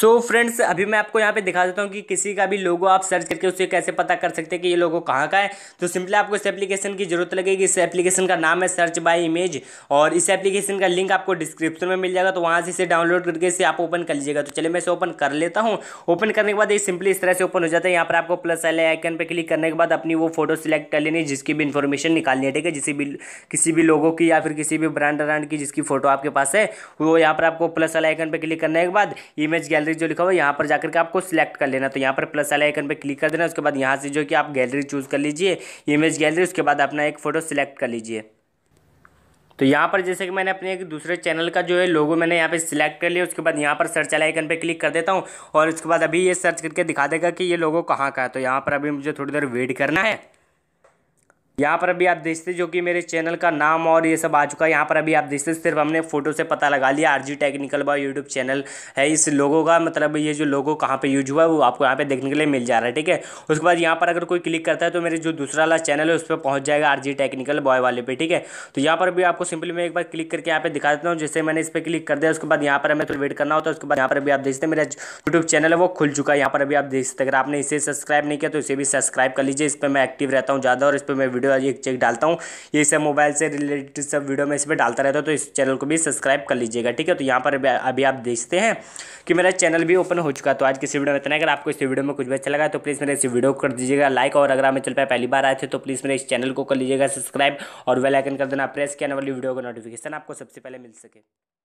सो so friends अभी मैं आपको यहाँ पे दिखा देता हूँ कि किसी का भी लोगो आप सर्च करके उसे कैसे पता कर सकते हैं कि ये लोगो कहाँ का है तो सिंपली आपको इस एप्लीकेशन की जरूरत लगेगी इस एप्लीकेशन का नाम है सर्च बाय इमेज और इस एप्लीकेशन का लिंक आपको डिस्क्रिप्शन में मिल जाएगा तो वहाँ से इसे डाउनलोड करके इसे आप ओपन कर लीजिएगा तो चलिए मैं इसे ओपन कर लेता हूँ ओपन करने के बाद ये सिंपली इस तरह से ओपन हो जाता है यहाँ पर आपको प्लस वाले आइकन पर क्लिक करने के बाद अपनी वो फोटो सिलेक्ट कर लेनी है जिसकी भी इन्फॉर्मेशन निकालनी है ठीक है जिसी भी किसी भी लोगों की या फिर किसी भी ब्रांड ब्रांड की जिसकी फोटो आपके पास है वो यहाँ पर आपको प्लस वाले आइकन पर क्लिक करने के बाद इमेज गैलरी गैलरी जो लिखा हुआ है यहाँ पर जाकर के आपको सिलेक्ट कर लेना तो यहाँ पर प्लस वाले आइकन पर क्लिक कर देना उसके बाद यहाँ से जो कि आप गैलरी चूज़ कर लीजिए इमेज गैलरी उसके बाद अपना एक फ़ोटो सिलेक्ट कर लीजिए तो यहाँ पर जैसे कि मैंने अपने एक दूसरे चैनल का जो है लोगो मैंने यहाँ पे सिलेक्ट कर लिया उसके बाद यहाँ पर सर्च वाले आइकन पे क्लिक कर देता हूँ और उसके बाद अभी ये सर्च करके दिखा देगा कि ये लोगो कहाँ का है तो यहाँ पर अभी मुझे थोड़ी देर वेट करना है यहाँ पर अभी आप देखते जो कि मेरे चैनल का नाम और ये सब आ चुका है यहाँ पर अभी आप देखते सिर्फ हमने फोटो से पता लगा लिया RG technical boy YouTube channel है इस लोगों का मतलब ये जो लोगों कहाँ पे यूज हुआ है वो आपको यहाँ पे देखने के लिए मिल जा रहा है ठीक है उसके बाद यहाँ पर अगर कोई क्लिक करता है तो मेरे जो दूसरा वाला चैनल है उस पर पहुँच जाएगा आर टेक्निकल बॉय वाले पे ठीक है तो यहाँ पर भी आपको सिंपली मैं एक बार क्लिक करके यहाँ पे दिखा देता हूँ जैसे मैंने इस पर क्लिक कर दिया उसके बाद यहाँ पर हमें तो वेट करना होता है उसके बाद यहाँ पर भी आप देखते मेरा यूट्यूब चैनल है वो खुल चुका है यहाँ पर अभी आप देख सकते अगर आपने इसे सब्सक्राइब नहीं किया तो इसे भी सब्सक्राइब कर लीजिए इस पर मैं एक्टिव रहता हूँ ज़्यादा और इस पर मैं वीडियो एक चेक डालता हूँ यही सब मोबाइल से रिलेटेड सब वीडियो में इस पर डालता रहता हूँ तो इस चैनल को भी सब्सक्राइब कर लीजिएगा ठीक है तो यहाँ पर अभी आप देखते हैं कि मेरा चैनल भी ओपन हो चुका तो आज किसी वीडियो में इतना अगर आपको इस वीडियो में कुछ भी अच्छा लगा तो प्लीज़ मेरे इस वीडियो को कर दीजिएगा लाइक और अगर आप चल पाए पहली बार आए थे तो प्लीज़ मेरे इस चैनल को कर लीजिएगा सब्सक्राइब और वेलाइकन कर देना प्रेस किया वाली वीडियो का नोटिफिकेशन आपको सबसे पहले मिल सके